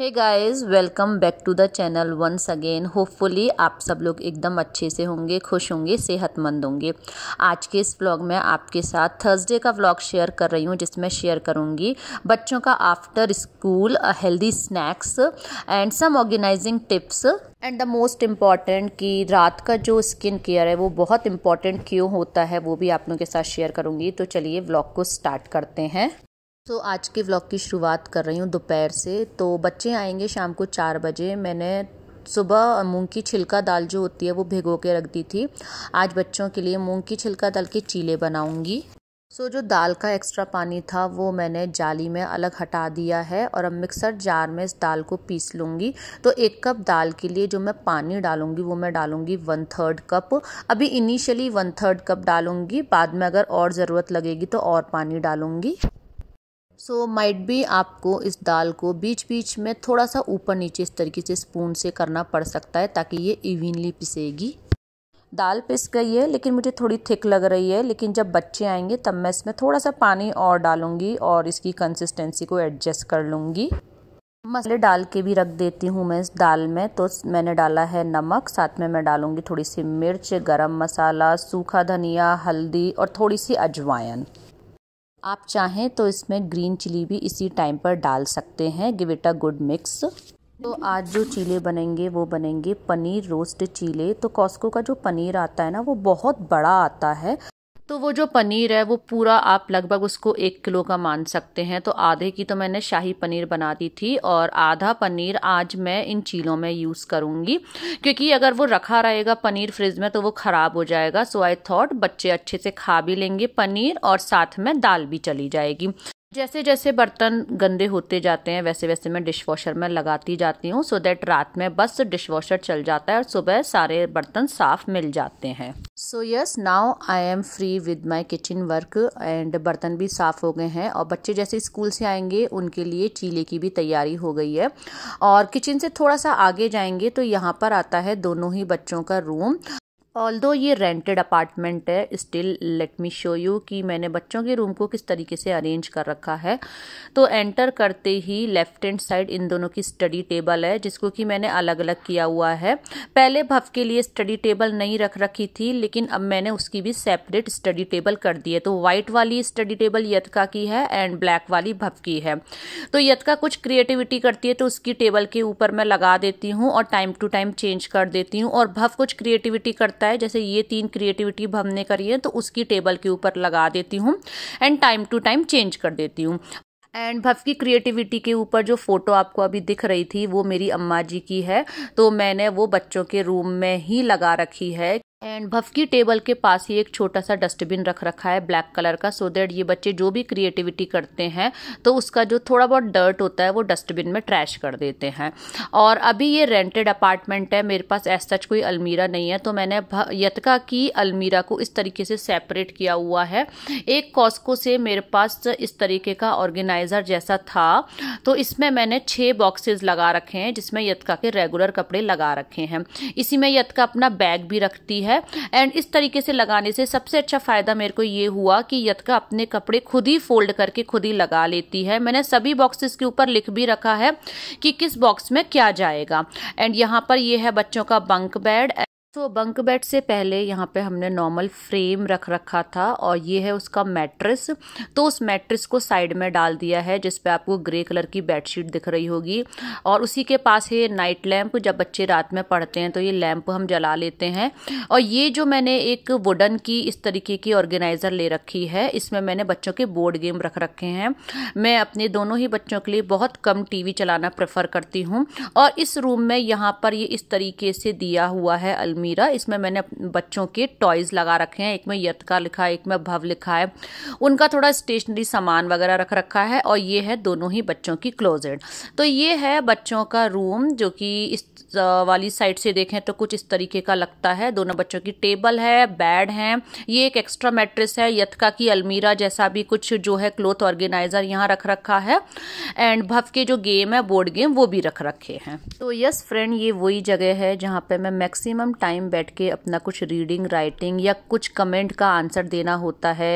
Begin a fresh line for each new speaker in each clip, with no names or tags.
hey guys welcome back to the channel once again hopefully आप सब लोग एकदम अच्छे से होंगे खुश होंगे सेहतमंद होंगे आज के इस व्लॉग में आपके साथ थर्सडे का व्लॉग शेयर कर रही हूँ जिसमें शेयर करूँगी बच्चों का after school healthy snacks and some organizing tips and the most important कि रात का जो स्किन केयर है वो बहुत इम्पॉर्टेंट क्यों होता है वो भी आप लोगों के साथ शेयर करूँगी तो चलिए व्लॉग को स्टार्ट करते हैं तो आज के व्लॉग की शुरुआत कर रही हूँ दोपहर से तो बच्चे आएंगे शाम को चार बजे मैंने सुबह मूंग की छिलका दाल जो होती है वो भिगो के रख दी थी आज बच्चों के लिए मूंग की छिलका दाल के चीले बनाऊंगी सो so, जो दाल का एक्स्ट्रा पानी था वो मैंने जाली में अलग हटा दिया है और अब मिक्सर जार में इस दाल को पीस लूँगी तो एक कप दाल के लिए जो मैं पानी डालूँगी वो मैं डालूँगी वन थर्ड कप अभी इनिशियली वन थर्ड कप डालूँगी बाद में अगर और ज़रूरत लगेगी तो और पानी डालूँगी सो माइट भी आपको इस दाल को बीच बीच में थोड़ा सा ऊपर नीचे इस तरीके से स्पून से करना पड़ सकता है ताकि ये इवनली पिसेगी दाल पिस गई है लेकिन मुझे थोड़ी थिक लग रही है लेकिन जब बच्चे आएंगे तब मैं इसमें थोड़ा सा पानी और डालूँगी और इसकी कंसिस्टेंसी को एडजस्ट कर लूँगी मसाले डाल के भी रख देती हूँ मैं इस दाल में तो मैंने डाला है नमक साथ में मैं डालूँगी थोड़ी सी मिर्च गरम मसाला सूखा धनिया हल्दी और थोड़ी सी अजवाइन आप चाहें तो इसमें ग्रीन चिली भी इसी टाइम पर डाल सकते हैं give it a good mix तो आज जो चीले बनेंगे वो बनेंगे पनीर रोस्ट चीले तो कॉस्को का जो पनीर आता है ना वो बहुत बड़ा आता है तो वो जो पनीर है वो पूरा आप लगभग उसको एक किलो का मान सकते हैं तो आधे की तो मैंने शाही पनीर बना दी थी और आधा पनीर आज मैं इन चीलों में यूज़ करूँगी क्योंकि अगर वो रखा रहेगा पनीर फ्रिज में तो वो ख़राब हो जाएगा सो आई थॉट बच्चे अच्छे से खा भी लेंगे पनीर और साथ में दाल भी चली जाएगी जैसे जैसे बर्तन गंदे होते जाते हैं वैसे वैसे मैं डिश वॉशर में लगाती जाती हूँ सो दैट रात में बस डिश वॉशर चल जाता है और सुबह सारे बर्तन साफ मिल जाते हैं so yes now I am free with my kitchen work and बर्तन भी साफ़ हो गए हैं और बच्चे जैसे स्कूल से आएंगे उनके लिए चीले की भी तैयारी हो गई है और किचन से थोड़ा सा आगे जाएंगे तो यहाँ पर आता है दोनों ही बच्चों का रूम ऑल दो ये रेंटेड अपार्टमेंट है still let me show you कि मैंने बच्चों के रूम को किस तरीके से अरेंज कर रखा है तो एंटर करते ही लेफ्ट हैंड साइड इन दोनों की स्टडी टेबल है जिसको कि मैंने अलग अलग किया हुआ है पहले भव के लिए स्टडी टेबल नहीं रख रखी थी लेकिन अब मैंने उसकी भी सेपरेट स्टडी टेबल कर दी है तो वाइट वाली स्टडी टेबल यथका की है एंड ब्लैक वाली भव की है तो यथका कुछ क्रिएटिविटी करती है तो उसकी टेबल के ऊपर मैं लगा देती हूँ और टाइम टू टाइम चेंज कर देती हूँ और भव कुछ क्रिएटिविटी करता होता है जैसे ये तीन क्रिएटिविटी हमने करी है तो उसकी टेबल के ऊपर लगा देती हूँ and time to time change कर देती हूँ एंड भव की क्रिएटिविटी के ऊपर जो फ़ोटो आपको अभी दिख रही थी वो मेरी अम्मा जी की है तो मैंने वो बच्चों के रूम में ही लगा रखी है एंड भव की टेबल के पास ही एक छोटा सा डस्टबिन रख रखा है ब्लैक कलर का सो so दैट ये बच्चे जो भी क्रिएटिविटी करते हैं तो उसका जो थोड़ा बहुत डर्ट होता है वो डस्टबिन में ट्रैश कर देते हैं और अभी ये रेंटेड अपार्टमेंट है मेरे पास एज सच कोई अलमीरा नहीं है तो मैंने यतका की अलमीरा को इस तरीके से सेपरेट किया हुआ है एक कॉस्को से मेरे पास इस तरीके का ऑर्गेनाइज़र जैसा था तो इसमें मैंने छः बॉक्सेज लगा रखे हैं जिसमें यतका के रेगुलर कपड़े लगा रखे हैं इसी में यतका अपना बैग भी रखती है है एंड इस तरीके से लगाने से सबसे अच्छा फ़ायदा मेरे को ये हुआ कि यथका अपने कपड़े खुद ही फोल्ड करके खुद ही लगा लेती है मैंने सभी बॉक्सेस के ऊपर लिख भी रखा है कि किस बॉक्स में क्या जाएगा एंड यहाँ पर यह है बच्चों का बंक बेड तो बंक बेड से पहले यहाँ पे हमने नॉर्मल फ्रेम रख रखा था और ये है उसका मैट्रेस तो उस मैट्रेस को साइड में डाल दिया है जिस पे आपको ग्रे कलर की बेडशीट दिख रही होगी और उसी के पास है नाइट लैंप जब बच्चे रात में पढ़ते हैं तो ये लैम्प हम जला लेते हैं और ये जो मैंने एक वुडन की इस तरीके की ऑर्गेनाइज़र ले रखी है इसमें मैंने बच्चों के बोर्ड गेम रख रखे हैं मैं अपने दोनों ही बच्चों के लिए बहुत कम टी चलाना प्रेफर करती हूँ और इस रूम में यहाँ पर ये इस तरीके से दिया हुआ है अलमी अलमीरा इसमें मैंने बच्चों के टॉयज़ लगा रखे हैं एक में का लिखा है एक में भव लिखा है उनका थोड़ा स्टेशनरी सामान वगैरह रख रखा है और ये है दोनों ही बच्चों की क्लोजेड तो ये है बच्चों का रूम जो कि इस वाली साइड से देखें तो कुछ इस तरीके का लगता है दोनों बच्चों की टेबल है बेड है ये एक एक्स्ट्रा मैट्रेस है यथका की अलमीरा जैसा भी कुछ जो है क्लोथ ऑर्गेनाइजर यहाँ रख रखा है एंड भव के जो गेम है बोर्ड गेम वो भी रख रखे हैं तो यस फ्रेंड ये वही जगह है जहाँ पे मैं मैक्सिमम टाइम टाइम बैठ के अपना कुछ रीडिंग राइटिंग या कुछ कमेंट का आंसर देना होता है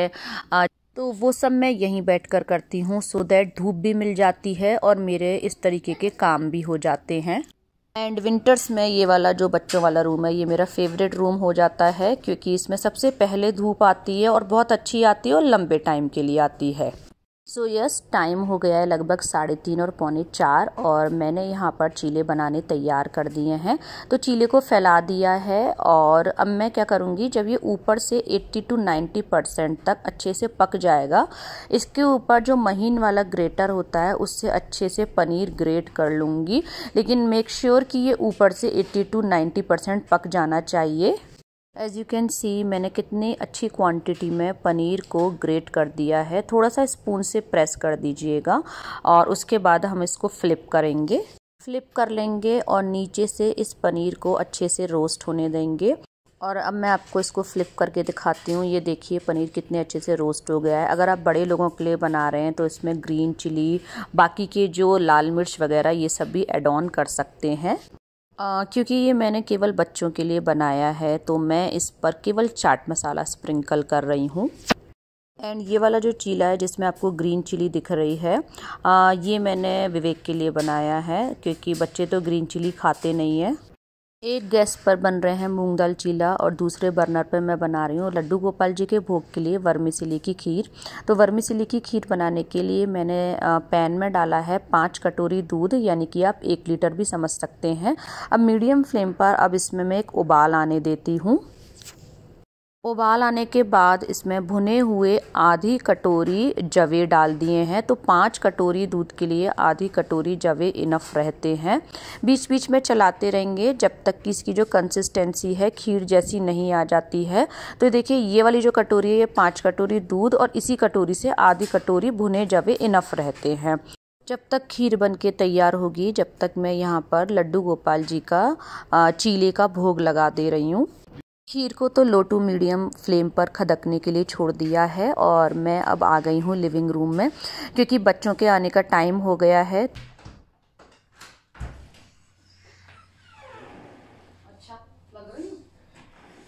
तो वो सब मैं यहीं बैठ कर करती हूँ सो दैट धूप भी मिल जाती है और मेरे इस तरीके के काम भी हो जाते हैं एंड विंटर्स में ये वाला जो बच्चों वाला रूम है ये मेरा फेवरेट रूम हो जाता है क्योंकि इसमें सबसे पहले धूप आती है और बहुत अच्छी आती है और लंबे टाइम के लिए आती है सो यस टाइम हो गया है लगभग साढ़े तीन और पौने चार और मैंने यहाँ पर चीले बनाने तैयार कर दिए हैं तो चीले को फैला दिया है और अब मैं क्या करूँगी जब ये ऊपर से 80 टू 90 परसेंट तक अच्छे से पक जाएगा इसके ऊपर जो महीन वाला ग्रेटर होता है उससे अच्छे से पनीर ग्रेट कर लूँगी लेकिन मेक श्योर sure कि ये ऊपर से एट्टी टू नाइन्टी परसेंट पक जाना चाहिए एज़ यू कैन सी मैंने कितनी अच्छी क्वांटिटी में पनीर को ग्रेट कर दिया है थोड़ा सा स्पून से प्रेस कर दीजिएगा और उसके बाद हम इसको फ्लिप करेंगे फ्लिप कर लेंगे और नीचे से इस पनीर को अच्छे से रोस्ट होने देंगे और अब मैं आपको इसको फ्लिप करके दिखाती हूँ ये देखिए पनीर कितने अच्छे से रोस्ट हो गया है अगर आप बड़े लोगों के लिए बना रहे हैं तो इसमें ग्रीन चिली बाकी के जो लाल मिर्च वगैरह ये सब भी एड ऑन कर सकते हैं क्योंकि ये मैंने केवल बच्चों के लिए बनाया है तो मैं इस पर केवल चाट मसाला स्प्रिंकल कर रही हूँ एंड ये वाला जो चीला है जिसमें आपको ग्रीन चिली दिख रही है आ, ये मैंने विवेक के लिए बनाया है क्योंकि बच्चे तो ग्रीन चिली खाते नहीं हैं एक गैस पर बन रहे हैं मूंग दाल चीला और दूसरे बर्नर पर मैं बना रही हूँ लड्डू गोपाल जी के भोग के लिए वर्मीसिली की खीर तो वर्मीसिली की खीर बनाने के लिए मैंने पैन में डाला है पाँच कटोरी दूध यानी कि आप एक लीटर भी समझ सकते हैं अब मीडियम फ्लेम पर अब इसमें मैं एक उबाल आने देती हूँ उबाल आने के बाद इसमें भुने हुए आधी कटोरी जवे डाल दिए हैं तो पाँच कटोरी दूध के लिए आधी कटोरी जवे इनफ रहते हैं बीच बीच में चलाते रहेंगे जब तक कि इसकी जो कंसिस्टेंसी है खीर जैसी नहीं आ जाती है तो देखिए ये वाली जो कटोरी है ये पाँच कटोरी दूध और इसी कटोरी से आधी कटोरी भुने जवे इनफ रहते हैं जब तक खीर बन के तैयार होगी जब तक मैं यहाँ पर लड्डू गोपाल जी का चीले का भोग लगा दे रही हूँ खीर को तो लो टू मीडियम फ्लेम पर खदकने के लिए छोड़ दिया है और मैं अब आ गई हूँ लिविंग रूम में क्योंकि बच्चों के आने का टाइम हो गया है अच्छा,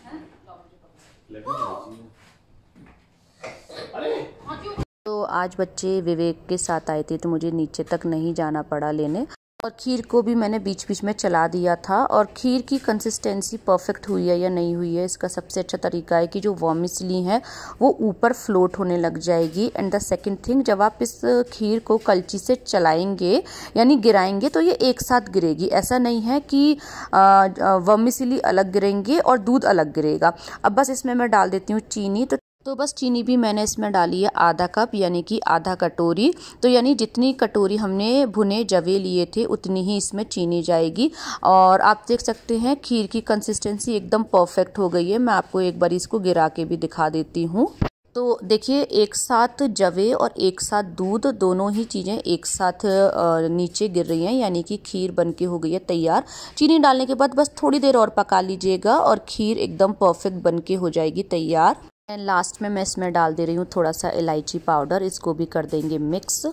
हाँ, तो आज बच्चे विवेक के साथ आए थे तो मुझे नीचे तक नहीं जाना पड़ा लेने और खीर को भी मैंने बीच बीच में चला दिया था और खीर की कंसिस्टेंसी परफेक्ट हुई है या नहीं हुई है इसका सबसे अच्छा तरीका है कि जो वॉमिसली है वो ऊपर फ्लोट होने लग जाएगी एंड द सेकेंड थिंग जब आप इस खीर को कलची से चलाएंगे यानी गिराएंगे तो ये एक साथ गिरेगी ऐसा नहीं है कि वॉमिसली अलग गिरेंगे और दूध अलग गिरेगा अब बस इसमें मैं डाल देती हूँ चीनी तो तो बस चीनी भी मैंने इसमें डाली है आधा कप यानी कि आधा कटोरी तो यानी जितनी कटोरी हमने भुने जवे लिए थे उतनी ही इसमें चीनी जाएगी और आप देख सकते हैं खीर की कंसिस्टेंसी एकदम परफेक्ट हो गई है मैं आपको एक बार इसको गिरा के भी दिखा देती हूँ तो देखिए एक साथ जवे और एक साथ दूध दोनों ही चीज़ें एक साथ नीचे गिर रही हैं यानी कि खीर बन के हो गई है तैयार चीनी डालने के बाद बस थोड़ी देर और पका लीजिएगा और खीर एकदम परफेक्ट बन के हो जाएगी तैयार एंड लास्ट में मैं इसमें डाल दे रही हूँ थोड़ा सा इलायची पाउडर इसको भी कर देंगे मिक्स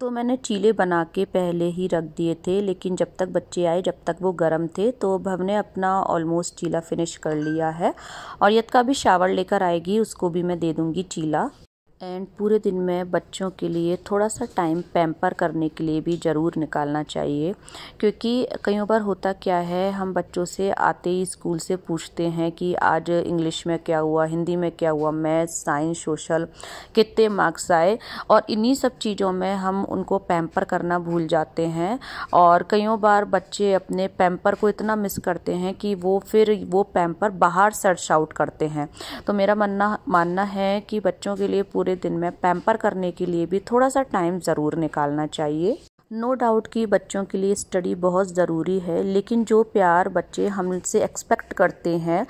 तो मैंने चीले बना के पहले ही रख दिए थे लेकिन जब तक बच्चे आए जब तक वो गर्म थे तो अब हमने अपना ऑलमोस्ट चीला फिनिश कर लिया है और यद का भी शावर लेकर आएगी उसको भी मैं दे दूँगी चीला एंड पूरे दिन में बच्चों के लिए थोड़ा सा टाइम पैम्पर करने के लिए भी ज़रूर निकालना चाहिए क्योंकि कई बार होता क्या है हम बच्चों से आते ही स्कूल से पूछते हैं कि आज इंग्लिश में क्या हुआ हिंदी में क्या हुआ मैथ साइंस सोशल कितने मार्क्स आए और इन्हीं सब चीज़ों में हम उनको पैम्पर करना भूल जाते हैं और कईयों बार बच्चे अपने पैम्पर को इतना मिस करते हैं कि वो फिर वो पैम्पर बाहर सर्च आउट करते हैं तो मेरा मानना मानना है कि बच्चों के लिए पूरे पूरे दिन में पैम्पर करने के लिए भी थोड़ा सा टाइम ज़रूर निकालना चाहिए नो no डाउट कि बच्चों के लिए स्टडी बहुत ज़रूरी है लेकिन जो प्यार बच्चे हमसे एक्सपेक्ट करते हैं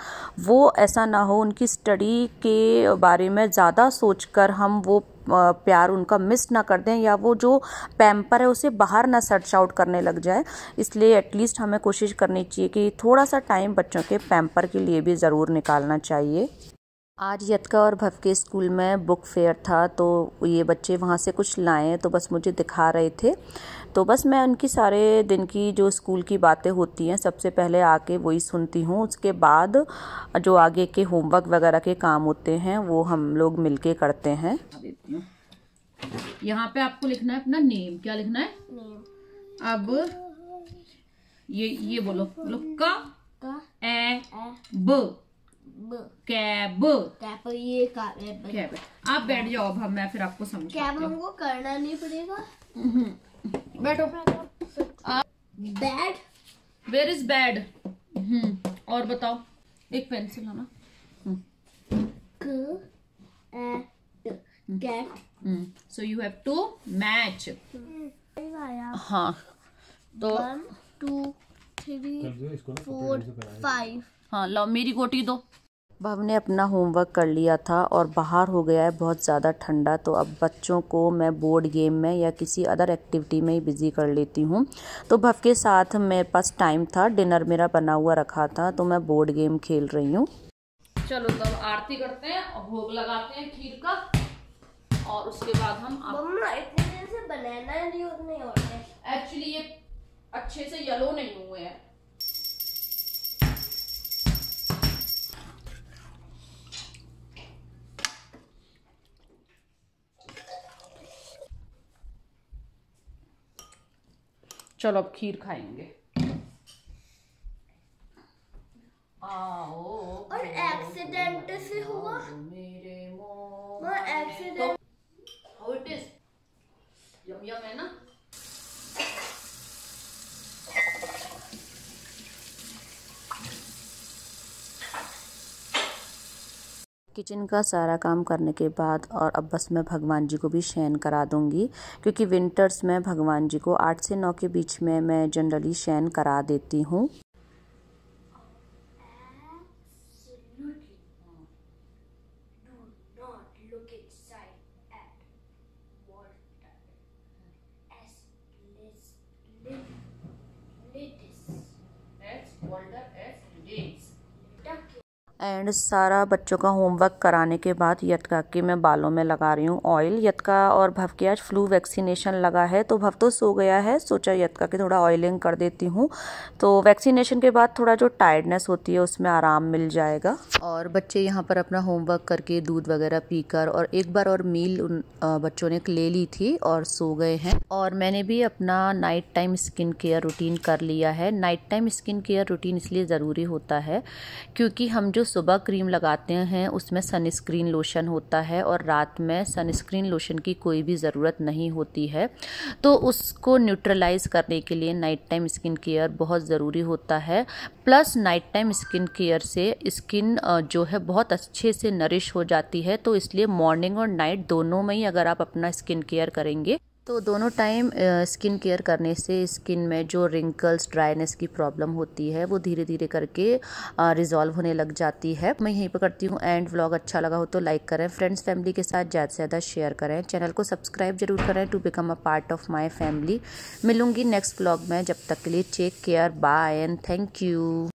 वो ऐसा ना हो उनकी स्टडी के बारे में ज़्यादा सोचकर हम वो प्यार उनका मिस ना कर दें या वो जो पैम्पर है उसे बाहर ना सर्च आउट करने लग जाए इसलिए एटलीस्ट हमें कोशिश करनी चाहिए कि थोड़ा सा टाइम बच्चों के पैम्पर के लिए भी ज़रूर निकालना चाहिए आज यतका और भव के स्कूल में बुक फेयर था तो ये बच्चे वहाँ से कुछ लाए तो बस मुझे दिखा रहे थे तो बस मैं उनकी सारे दिन की जो स्कूल की बातें होती हैं सबसे पहले आके वही सुनती हूँ उसके बाद जो आगे के होमवर्क वगैरह के काम होते हैं वो हम लोग के करते हैं यहाँ पे आपको लिखना है अपना नेम क्या लिखना है अब ये ये बोलो बोलो का, का ए, ए ब कैब कैब ये कैब आप बैठ जाओ अब मैं फिर आपको समझ कैब हमको करना नहीं पड़ेगा बैठो बैड वेर इज बैड और बताओ एक पेंसिल है ना so you have to match हाँ तो one two three four five हाँ लाओ मेरी गोटी दो भव ने अपना होमवर्क कर लिया था और बाहर हो गया है बहुत ज़्यादा ठंडा तो अब बच्चों को मैं बोर्ड गेम में या किसी अदर एक्टिविटी में ही बिज़ी कर लेती हूँ तो भव के साथ मेरे पास टाइम था डिनर मेरा बना हुआ रखा था तो मैं बोर्ड गेम खेल रही हूँ चलो तब तो आरती करते हैं और भोग लगाते हैं खीर का और उसके बाद हम मम्मा इतने दिन से बनाना नहीं और एक्चुअली ये अच्छे से येलो नहीं हुए हैं चलो अब खीर खाएंगे और एक्सीडेंट से हुआ मेरे एक्सीडेंट यम यम है ना किचन का सारा काम करने के बाद और अब बस मैं भगवान जी को भी शयन करा दूंगी क्योंकि विंटर्स में भगवान जी को आठ से नौ के बीच में मैं जनरली शयन करा देती हूँ एंड सारा बच्चों का होमवर्क कराने के बाद यतका की मैं बालों में लगा रही हूँ ऑयल यतका और भव के आज फ्लू वैक्सीनेशन लगा है तो भव तो सो गया है सोचा यतका की थोड़ा ऑयलिंग कर देती हूँ तो वैक्सीनेशन के बाद थोड़ा जो टायर्डनेस होती है उसमें आराम मिल जाएगा और बच्चे यहाँ पर अपना होमवर्क करके दूध वगैरह पीकर और एक बार और मील उन बच्चों ने ले ली थी और सो गए हैं और मैंने भी अपना night time skin care routine कर लिया है night time skin care routine इसलिए ज़रूरी होता है क्योंकि हम जो सुबह क्रीम लगाते हैं उसमें सनस्क्रीन लोशन होता है और रात में सनस्क्रीन लोशन की कोई भी ज़रूरत नहीं होती है तो उसको न्यूट्रलाइज करने के लिए नाइट टाइम स्किन केयर बहुत ज़रूरी होता है plus night time skin care से स्किन जो है बहुत अच्छे से नरिश हो जाती है तो इसलिए मॉर्निंग और नाइट दोनों में ही अगर आप अपना स्किन केयर करेंगे तो दोनों टाइम स्किन केयर करने से स्किन में जो रिंकल्स ड्राइनेस की प्रॉब्लम होती है वो धीरे धीरे करके रिजॉल्व होने लग जाती है मैं यहीं पर करती हूँ एंड व्लॉग अच्छा लगा हो तो लाइक करें फ्रेंड्स फैमिली के साथ ज़्यादा से ज़्यादा शेयर करें चैनल को सब्सक्राइब जरूर करें to become a part of my family मिलूंगी नेक्स्ट व्लॉग में जब तक के लिए take care bye and thank you